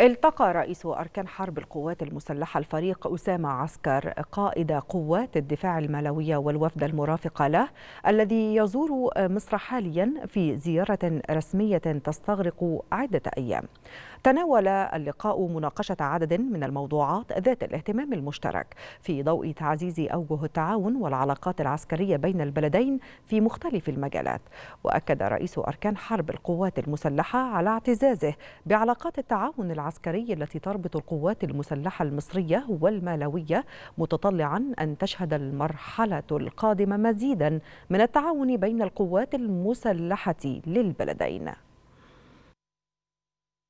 التقى رئيس أركان حرب القوات المسلحة الفريق أسامة عسكر قائد قوات الدفاع الملوية والوفد المرافق له الذي يزور مصر حاليا في زيارة رسمية تستغرق عدة أيام تناول اللقاء مناقشة عدد من الموضوعات ذات الاهتمام المشترك في ضوء تعزيز أوجه التعاون والعلاقات العسكرية بين البلدين في مختلف المجالات وأكد رئيس أركان حرب القوات المسلحة على اعتزازه بعلاقات التعاون العسكري التي تربط القوات المسلحة المصرية والمالوية متطلعا أن تشهد المرحلة القادمة مزيدا من التعاون بين القوات المسلحة للبلدين